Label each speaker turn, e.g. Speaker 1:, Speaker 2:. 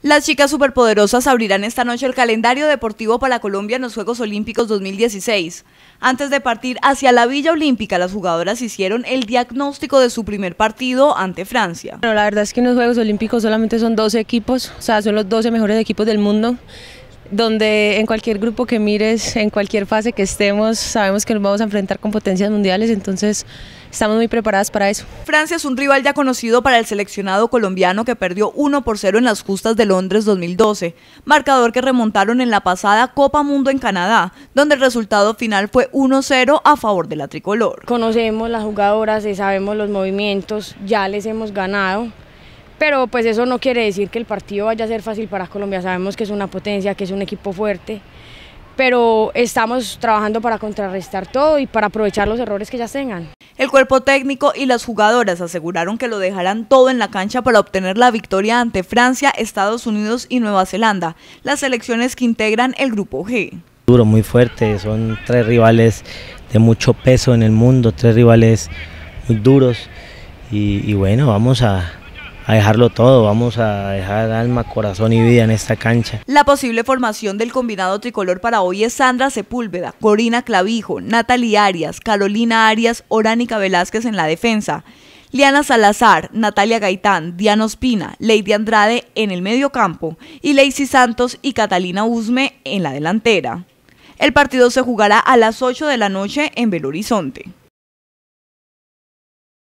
Speaker 1: Las chicas superpoderosas abrirán esta noche el calendario deportivo para Colombia en los Juegos Olímpicos 2016. Antes de partir hacia la Villa Olímpica, las jugadoras hicieron el diagnóstico de su primer partido ante Francia.
Speaker 2: Bueno, la verdad es que en los Juegos Olímpicos solamente son 12 equipos, o sea, son los 12 mejores equipos del mundo donde en cualquier grupo que mires, en cualquier fase que estemos, sabemos que nos vamos a enfrentar con potencias mundiales, entonces estamos muy preparadas para eso. Francia
Speaker 1: es un rival ya conocido para el seleccionado colombiano que perdió
Speaker 2: 1 por 0
Speaker 1: en las justas de Londres 2012, marcador que remontaron en la pasada Copa Mundo en Canadá,
Speaker 3: donde el resultado final fue 1-0 a favor de la tricolor. Conocemos las jugadoras y eh, sabemos los movimientos, ya les hemos ganado pero pues eso no quiere decir que el partido vaya a ser fácil para Colombia, sabemos que es una potencia, que es un equipo fuerte, pero estamos trabajando para contrarrestar todo y para aprovechar los errores que ya tengan. El cuerpo
Speaker 1: técnico y las jugadoras aseguraron que lo dejarán todo en la cancha para obtener la victoria ante Francia, Estados Unidos y Nueva Zelanda, las selecciones que integran el grupo G.
Speaker 4: Duro, muy fuerte, son tres rivales de mucho peso en el mundo, tres rivales muy duros y, y bueno, vamos a, a dejarlo todo, vamos a dejar alma, corazón y vida en esta cancha.
Speaker 1: La posible formación del combinado tricolor para hoy es Sandra Sepúlveda, Corina Clavijo, Natalie Arias, Carolina Arias, Oránica Velázquez en la defensa. Liana Salazar, Natalia Gaitán, Diana Ospina, Lady Andrade en el medio campo y Lacey Santos y Catalina Usme en la delantera. El partido se jugará a las 8 de la noche en Belo Horizonte.